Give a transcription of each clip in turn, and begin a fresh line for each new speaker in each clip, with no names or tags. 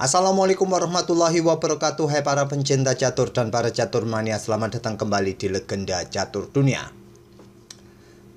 Assalamualaikum warahmatullahi wabarakatuh Hai para pencinta catur dan para catur mania Selamat datang kembali di Legenda Catur Dunia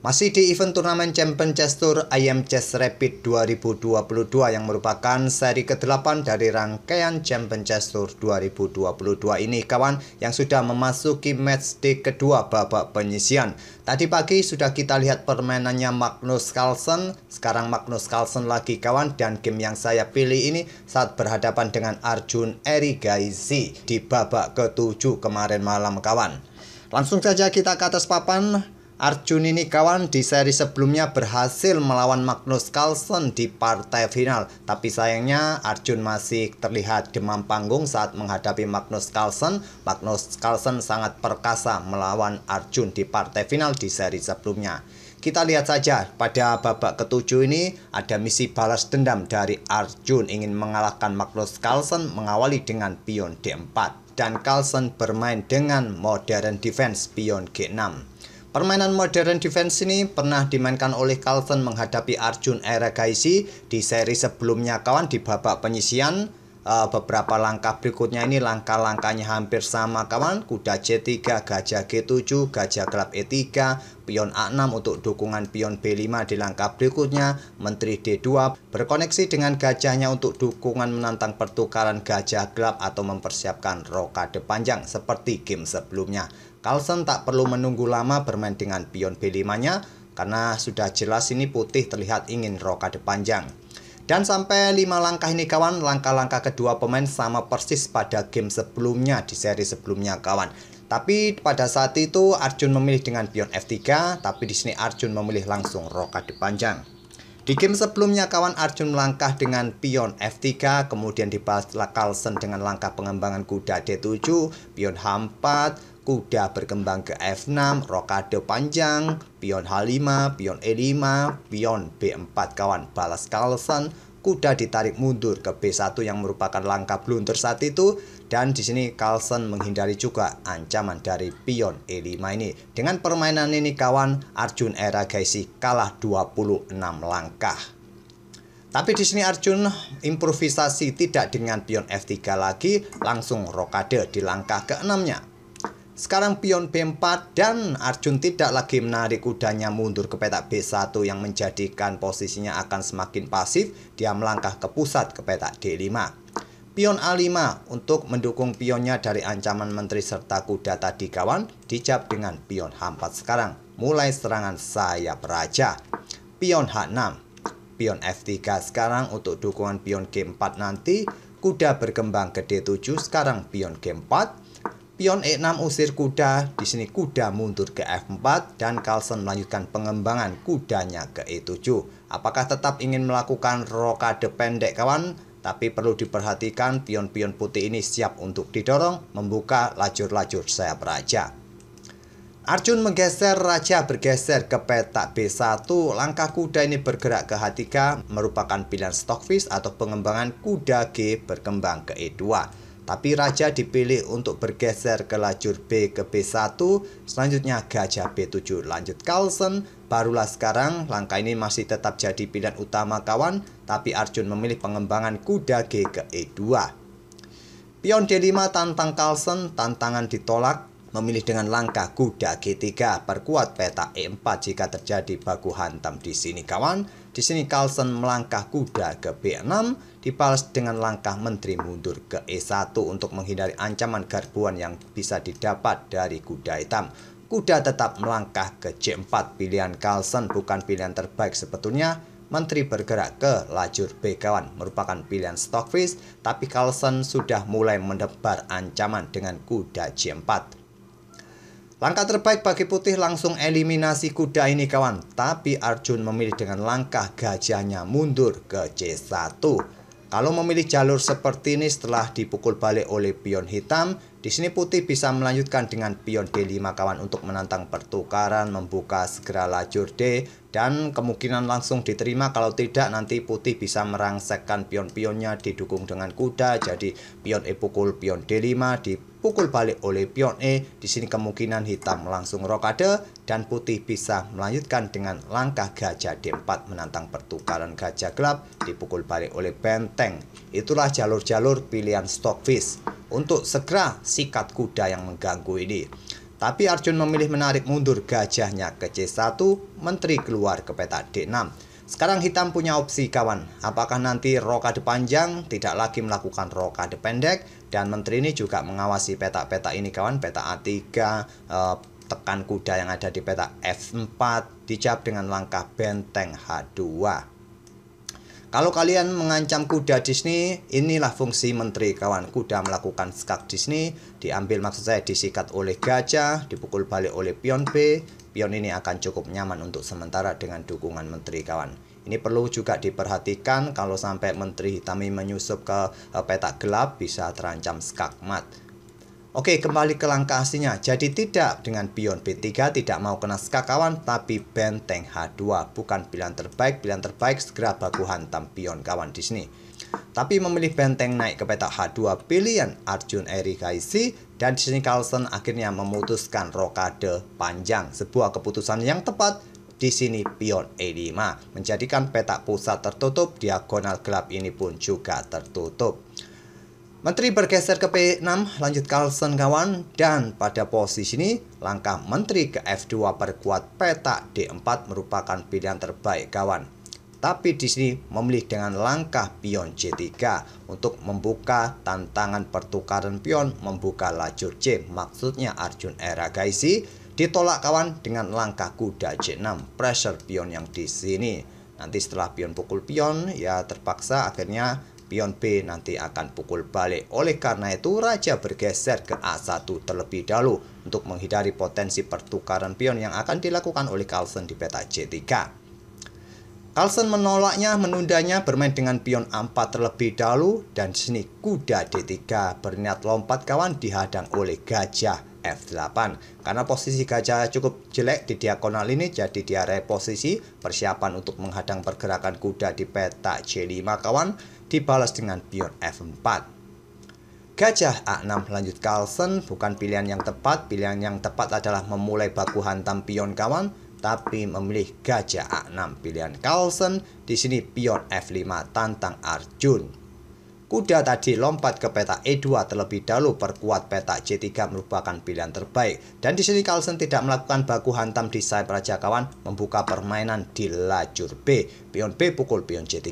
masih di event turnamen Champion Chess Tour IM Chess Rapid 2022 yang merupakan seri ke-8 dari rangkaian Champion Chess Tour 2022 ini kawan yang sudah memasuki match di kedua babak penyisian. Tadi pagi sudah kita lihat permainannya Magnus Carlsen, sekarang Magnus Carlsen lagi kawan dan game yang saya pilih ini saat berhadapan dengan Arjun Erigaisi di babak ke-7 kemarin malam kawan. Langsung saja kita ke atas papan Arjun ini kawan di seri sebelumnya berhasil melawan Magnus Carlsen di partai final Tapi sayangnya Arjun masih terlihat demam panggung saat menghadapi Magnus Carlsen Magnus Carlsen sangat perkasa melawan Arjun di partai final di seri sebelumnya kita lihat saja pada babak ketujuh ini ada misi balas dendam dari Arjun ingin mengalahkan Magnus Carlsen mengawali dengan pion D4 dan Carlsen bermain dengan modern defense pion G6. Permainan modern defense ini pernah dimainkan oleh Carlton menghadapi Arjun Eragaisi di seri sebelumnya kawan di babak penyisian. Eh, beberapa langkah berikutnya ini langkah-langkahnya hampir sama kawan. Kuda C3, gajah G7, gajah gelap E3, pion A6 untuk dukungan pion B5 di langkah berikutnya. Menteri D2 berkoneksi dengan gajahnya untuk dukungan menantang pertukaran gajah gelap atau mempersiapkan rokade panjang seperti game sebelumnya. Carlsen tak perlu menunggu lama bermain dengan pion B5-nya karena sudah jelas ini putih terlihat ingin rokade panjang. Dan sampai 5 langkah ini kawan, langkah-langkah kedua pemain sama persis pada game sebelumnya, di seri sebelumnya kawan. Tapi pada saat itu Arjun memilih dengan pion F3, tapi di sini Arjun memilih langsung rokade panjang. Di game sebelumnya kawan Arjun melangkah dengan pion F3, kemudian dibalas Carlsen dengan langkah pengembangan kuda D7, pion H4, kuda berkembang ke F6, rokade panjang, pion H5, pion E5, pion B4 kawan balas Carlsen, kuda ditarik mundur ke B1 yang merupakan langkah blunder saat itu dan di sini Carlsen menghindari juga ancaman dari pion E5 ini. Dengan permainan ini kawan Arjun Era Gaisi kalah 26 langkah. Tapi di sini Arjun improvisasi tidak dengan pion F3 lagi, langsung rokade di langkah keenamnya. Sekarang pion B4 dan Arjun tidak lagi menarik kudanya mundur ke petak B1 yang menjadikan posisinya akan semakin pasif. Dia melangkah ke pusat ke petak D5. Pion A5 untuk mendukung pionnya dari ancaman menteri serta kuda tadi kawan dijawab dengan pion H4 sekarang. Mulai serangan sayap raja. Pion H6. Pion F3 sekarang untuk dukungan pion G4 nanti. Kuda berkembang ke D7 sekarang pion G4 pion E6 usir kuda, di sini kuda mundur ke F4 dan Carlsen melanjutkan pengembangan kudanya ke E7. Apakah tetap ingin melakukan rokade pendek kawan? Tapi perlu diperhatikan pion-pion putih ini siap untuk didorong membuka lajur-lajur sayap raja. Arjun menggeser raja bergeser ke petak B1. Langkah kuda ini bergerak ke H3 merupakan pilihan Stockfish atau pengembangan kuda G berkembang ke E2. Tapi raja dipilih untuk bergeser ke lajur B ke B1, selanjutnya gajah B7 lanjut Carlsen, barulah sekarang langkah ini masih tetap jadi pilihan utama kawan, tapi Arjun memilih pengembangan kuda G ke E2. Pion D5 tantang Carlsen, tantangan ditolak, memilih dengan langkah kuda G3 perkuat peta E4 jika terjadi baku hantam di sini kawan. Di sini Carlsen melangkah kuda ke B6 Dipals dengan langkah menteri mundur ke E1 untuk menghindari ancaman garbuan yang bisa didapat dari kuda hitam. Kuda tetap melangkah ke C4, pilihan Carlsen bukan pilihan terbaik sebetulnya, Menteri bergerak ke lajur B kawan merupakan pilihan Stockfish, tapi Carlsen sudah mulai mendebar ancaman dengan kuda C4. Langkah terbaik bagi putih langsung eliminasi kuda ini kawan, tapi Arjun memilih dengan langkah gajahnya mundur ke C1. Kalau memilih jalur seperti ini setelah dipukul balik oleh pion hitam, di sini putih bisa melanjutkan dengan pion D5 kawan untuk menantang pertukaran, membuka segera lajur D, dan kemungkinan langsung diterima kalau tidak nanti putih bisa merangsekkan pion-pionnya didukung dengan kuda, jadi pion E pukul pion D5 dipukul balik oleh pion E, di sini kemungkinan hitam langsung rokade, dan putih bisa melanjutkan dengan langkah gajah D4 menantang pertukaran gajah gelap, dipukul balik oleh benteng. Itulah jalur-jalur pilihan Stockfish untuk segera sikat kuda yang mengganggu ini. Tapi Arjun memilih menarik mundur gajahnya ke C1, menteri keluar ke peta D6. Sekarang hitam punya opsi kawan, apakah nanti rokade panjang tidak lagi melakukan rokade pendek dan menteri ini juga mengawasi peta-peta ini kawan, peta A3, eh, tekan kuda yang ada di peta F4 dijawab dengan langkah benteng H2. Kalau kalian mengancam kuda Disney, inilah fungsi menteri kawan. Kuda melakukan skak Disney, diambil maksud saya disikat oleh gajah, dipukul balik oleh pion B. Pion ini akan cukup nyaman untuk sementara dengan dukungan menteri kawan. Ini perlu juga diperhatikan kalau sampai menteri hitam menyusup ke eh, petak gelap bisa terancam skak mat. Oke, kembali ke langkah aslinya. Jadi tidak dengan pion B3 tidak mau kena skakawan tapi benteng H2 bukan pilihan terbaik. Pilihan terbaik segera baku hantam pion kawan di sini. Tapi memilih benteng naik ke petak H2 pilihan Arjun Eri Kaisi dan di sini Carlsen akhirnya memutuskan rokade panjang. Sebuah keputusan yang tepat di sini pion E5 menjadikan petak pusat tertutup, diagonal gelap ini pun juga tertutup. Menteri bergeser ke P6, lanjut Carlson kawan, dan pada posisi ini langkah Menteri ke F2 perkuat peta D4 merupakan pilihan terbaik kawan. Tapi di sini memilih dengan langkah pion C3 untuk membuka tantangan pertukaran pion membuka lajur C, maksudnya Arjun Era Gaisi, ditolak kawan dengan langkah kuda C6, pressure pion yang di sini. Nanti setelah pion pukul pion, ya terpaksa akhirnya pion B nanti akan pukul balik. Oleh karena itu, Raja bergeser ke A1 terlebih dahulu untuk menghindari potensi pertukaran pion yang akan dilakukan oleh Carlsen di peta C3. Carlsen menolaknya, menundanya, bermain dengan pion A4 terlebih dahulu, dan sini kuda D3 berniat lompat kawan dihadang oleh gajah F8 karena posisi gajah cukup jelek di diagonal ini jadi dia reposisi persiapan untuk menghadang pergerakan kuda di peta C5 kawan dibalas dengan pure F4. Gajah A6 lanjut Carlsen bukan pilihan yang tepat. Pilihan yang tepat adalah memulai baku hantam pion kawan, tapi memilih gajah A6 pilihan Carlsen. Di sini pion F5 tantang Arjun. Kuda tadi lompat ke peta E2 terlebih dahulu perkuat peta C3 merupakan pilihan terbaik. Dan di sini Carlsen tidak melakukan baku hantam di sayap raja kawan membuka permainan di lajur B. Pion B pukul pion C3,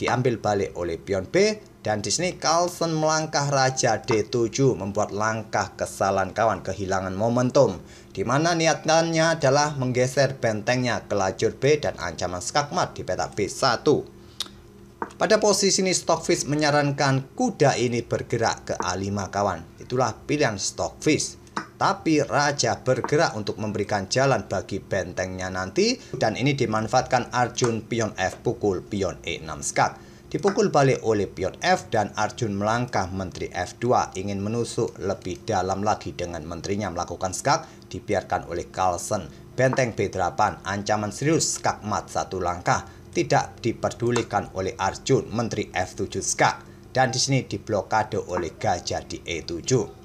diambil balik oleh pion B dan di sini Carlsen melangkah raja D7 membuat langkah kesalahan kawan kehilangan momentum di mana niatannya adalah menggeser bentengnya ke lajur B dan ancaman skakmat di petak B1. Pada posisi ini Stockfish menyarankan kuda ini bergerak ke A5 kawan. Itulah pilihan Stockfish. Tapi raja bergerak untuk memberikan jalan bagi bentengnya nanti dan ini dimanfaatkan Arjun pion F pukul pion E6 skak. Dipukul balik oleh pion F dan Arjun melangkah menteri F2 ingin menusuk lebih dalam lagi dengan menterinya melakukan skak dibiarkan oleh Carlsen. Benteng B8 ancaman serius skak mat satu langkah tidak diperdulikan oleh Arjun menteri F7 skak dan di sini diblokade oleh gajah di E7.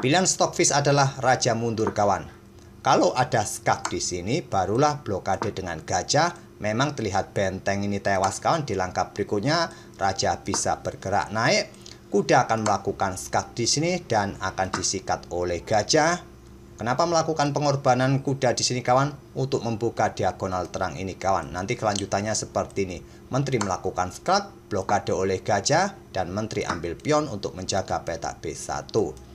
Pilihan Stockfish adalah raja mundur kawan. Kalau ada skak di sini, barulah blokade dengan gajah. Memang terlihat benteng ini tewas kawan. Di langkah berikutnya, raja bisa bergerak naik. Kuda akan melakukan skak di sini dan akan disikat oleh gajah. Kenapa melakukan pengorbanan kuda di sini kawan? Untuk membuka diagonal terang ini kawan. Nanti kelanjutannya seperti ini. Menteri melakukan skak, blokade oleh gajah, dan menteri ambil pion untuk menjaga peta B1.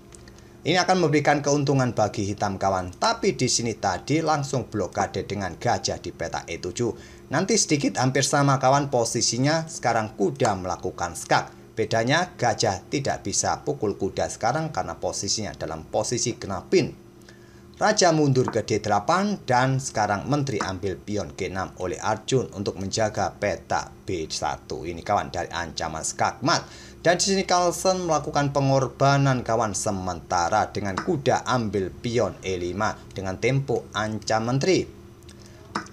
Ini akan memberikan keuntungan bagi hitam kawan, tapi di sini tadi langsung blokade dengan gajah di peta E7. Nanti sedikit hampir sama kawan posisinya, sekarang kuda melakukan skak. Bedanya gajah tidak bisa pukul kuda sekarang karena posisinya dalam posisi kena pin. Raja mundur ke D8 dan sekarang menteri ambil pion G6 oleh Arjun untuk menjaga peta B1 ini kawan dari ancaman skakmat. Dan di sini Carlsen melakukan pengorbanan kawan sementara dengan kuda ambil pion E5 dengan tempo ancam menteri.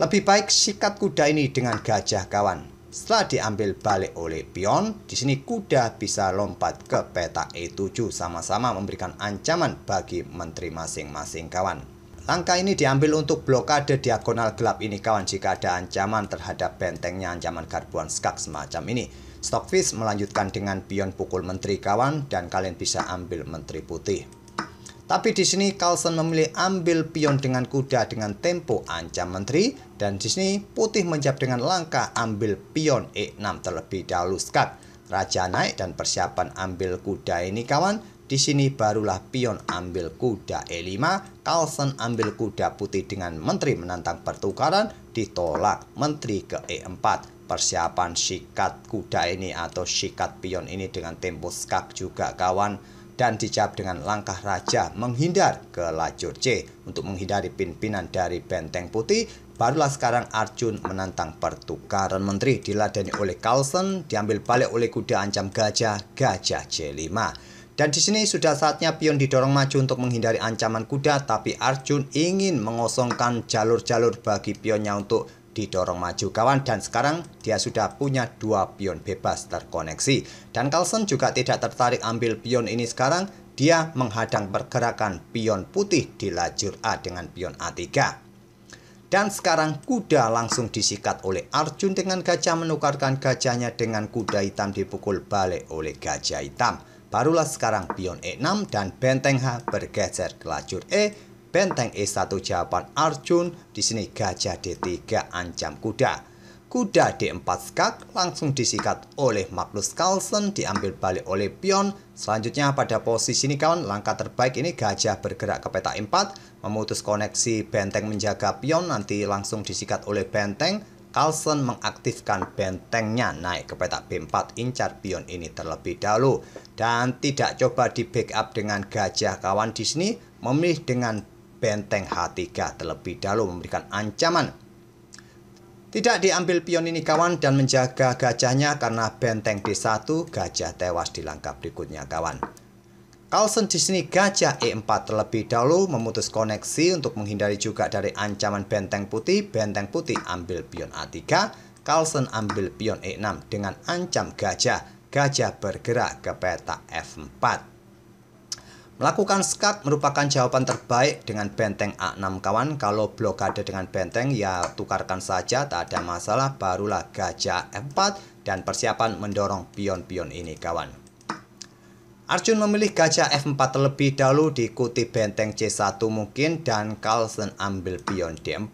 Lebih baik sikat kuda ini dengan gajah kawan. Setelah diambil balik oleh pion, di sini kuda bisa lompat ke petak E7 sama-sama memberikan ancaman bagi menteri masing-masing kawan. Langkah ini diambil untuk blokade diagonal gelap ini kawan jika ada ancaman terhadap bentengnya ancaman garbuan skak semacam ini. Stockfish melanjutkan dengan pion pukul menteri kawan dan kalian bisa ambil menteri putih. Tapi di sini Carlson memilih ambil pion dengan kuda dengan tempo ancam menteri dan di sini putih menjawab dengan langkah ambil pion E6 terlebih dahulu skat. Raja naik dan persiapan ambil kuda ini kawan. Di sini barulah pion ambil kuda E5, Carlson ambil kuda putih dengan menteri menantang pertukaran, ditolak menteri ke E4 persiapan sikat kuda ini atau sikat pion ini dengan tempo skak juga kawan dan dijawab dengan langkah raja menghindar ke lajur C untuk menghindari pimpinan dari benteng putih barulah sekarang Arjun menantang pertukaran menteri diladeni oleh Carlson diambil balik oleh kuda ancam gajah gajah C5 dan di sini sudah saatnya pion didorong maju untuk menghindari ancaman kuda, tapi Arjun ingin mengosongkan jalur-jalur bagi pionnya untuk didorong maju kawan dan sekarang dia sudah punya dua pion bebas terkoneksi. Dan Carlsen juga tidak tertarik ambil pion ini sekarang, dia menghadang pergerakan pion putih di lajur A dengan pion A3. Dan sekarang kuda langsung disikat oleh Arjun dengan gajah menukarkan gajahnya dengan kuda hitam dipukul balik oleh gajah hitam. Barulah sekarang pion E6 dan benteng H bergeser ke lajur E Benteng E1 jawaban Arjun, di sini gajah D3 ancam kuda. Kuda D4 skak langsung disikat oleh Magnus Carlsen, diambil balik oleh pion. Selanjutnya pada posisi ini kawan, langkah terbaik ini gajah bergerak ke peta 4, memutus koneksi benteng menjaga pion, nanti langsung disikat oleh benteng. Carlsen mengaktifkan bentengnya naik ke peta B4 incar pion ini terlebih dahulu dan tidak coba di backup dengan gajah kawan di sini memilih dengan benteng H3 terlebih dahulu memberikan ancaman. Tidak diambil pion ini kawan dan menjaga gajahnya karena benteng D1 gajah tewas di langkah berikutnya kawan. Carlsen di sini gajah E4 terlebih dahulu memutus koneksi untuk menghindari juga dari ancaman benteng putih. Benteng putih ambil pion A3, Carlsen ambil pion E6 dengan ancam gajah. Gajah bergerak ke peta F4. Melakukan skak merupakan jawaban terbaik dengan benteng A6 kawan. Kalau blokade dengan benteng ya tukarkan saja tak ada masalah barulah gajah F4 dan persiapan mendorong pion-pion ini kawan. Arjun memilih gajah F4 terlebih dahulu diikuti benteng C1 mungkin dan Carlsen ambil pion D4.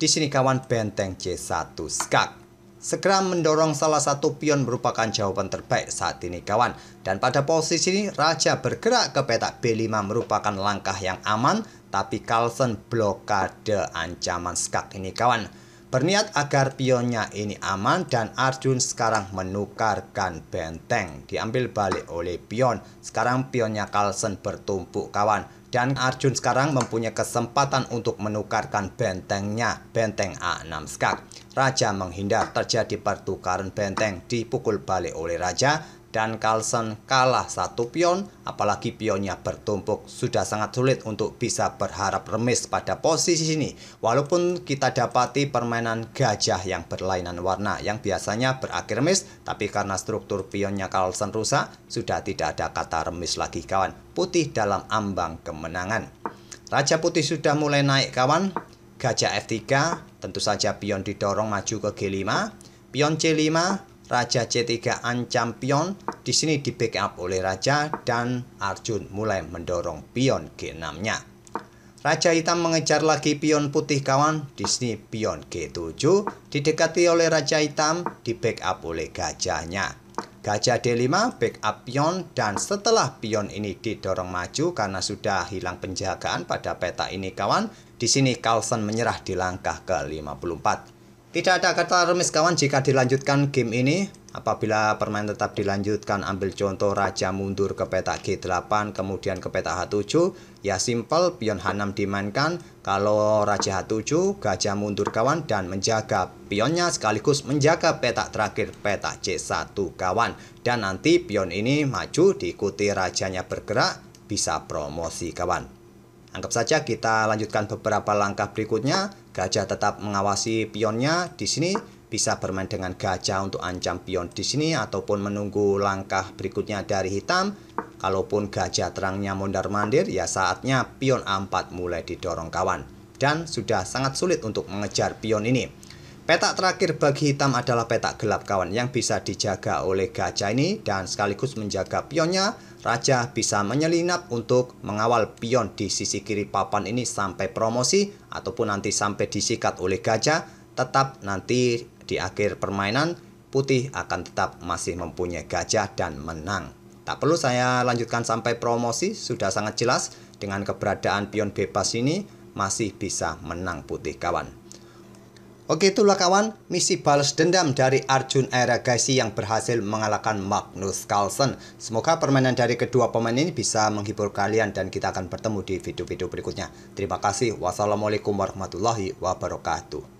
Di sini kawan benteng C1 skak. Segera mendorong salah satu pion merupakan jawaban terbaik saat ini kawan. Dan pada posisi ini Raja bergerak ke petak B5 merupakan langkah yang aman tapi Carlsen blokade ancaman skak ini kawan. Berniat agar pionnya ini aman dan Arjun sekarang menukarkan benteng. Diambil balik oleh pion. Sekarang pionnya Carlsen bertumpuk kawan dan Arjun sekarang mempunyai kesempatan untuk menukarkan bentengnya, benteng A6 Skak. Raja menghindar terjadi pertukaran benteng dipukul balik oleh raja dan Carlsen kalah satu pion, apalagi pionnya bertumpuk. Sudah sangat sulit untuk bisa berharap remis pada posisi ini, walaupun kita dapati permainan gajah yang berlainan warna yang biasanya berakhir remis, tapi karena struktur pionnya Carlsen rusak, sudah tidak ada kata remis lagi kawan. Putih dalam ambang kemenangan. Raja putih sudah mulai naik kawan, gajah F3, tentu saja pion didorong maju ke G5, pion C5, Raja C3 ancam pion, di sini di backup oleh Raja dan Arjun mulai mendorong pion G6-nya. Raja hitam mengejar lagi pion putih kawan, di sini pion G7, didekati oleh Raja hitam, di backup oleh gajahnya. Gajah D5 backup pion dan setelah pion ini didorong maju karena sudah hilang penjagaan pada peta ini kawan, di sini Carlsen menyerah di langkah ke-54. Tidak ada kata remis kawan jika dilanjutkan game ini. Apabila permain tetap dilanjutkan ambil contoh raja mundur ke peta G8 kemudian ke peta H7 ya simple pion H6 dimainkan kalau raja H7 gajah mundur kawan dan menjaga pionnya sekaligus menjaga peta terakhir peta C1 kawan dan nanti pion ini maju diikuti rajanya bergerak bisa promosi kawan. Anggap saja kita lanjutkan beberapa langkah berikutnya Gajah tetap mengawasi pionnya. Di sini bisa bermain dengan gajah untuk ancam pion di sini ataupun menunggu langkah berikutnya dari hitam. Kalaupun gajah terangnya mondar-mandir, ya saatnya pion A4 mulai didorong kawan. Dan sudah sangat sulit untuk mengejar pion ini. Petak terakhir bagi hitam adalah petak gelap kawan yang bisa dijaga oleh gajah ini dan sekaligus menjaga pionnya Raja bisa menyelinap untuk mengawal pion di sisi kiri papan ini sampai promosi ataupun nanti sampai disikat oleh gajah. Tetap nanti di akhir permainan putih akan tetap masih mempunyai gajah dan menang. Tak perlu saya lanjutkan sampai promosi, sudah sangat jelas dengan keberadaan pion bebas ini masih bisa menang putih kawan. Oke itulah kawan, misi balas dendam dari Arjun Eragasi yang berhasil mengalahkan Magnus Carlsen. Semoga permainan dari kedua pemain ini bisa menghibur kalian dan kita akan bertemu di video-video berikutnya. Terima kasih. Wassalamualaikum warahmatullahi wabarakatuh.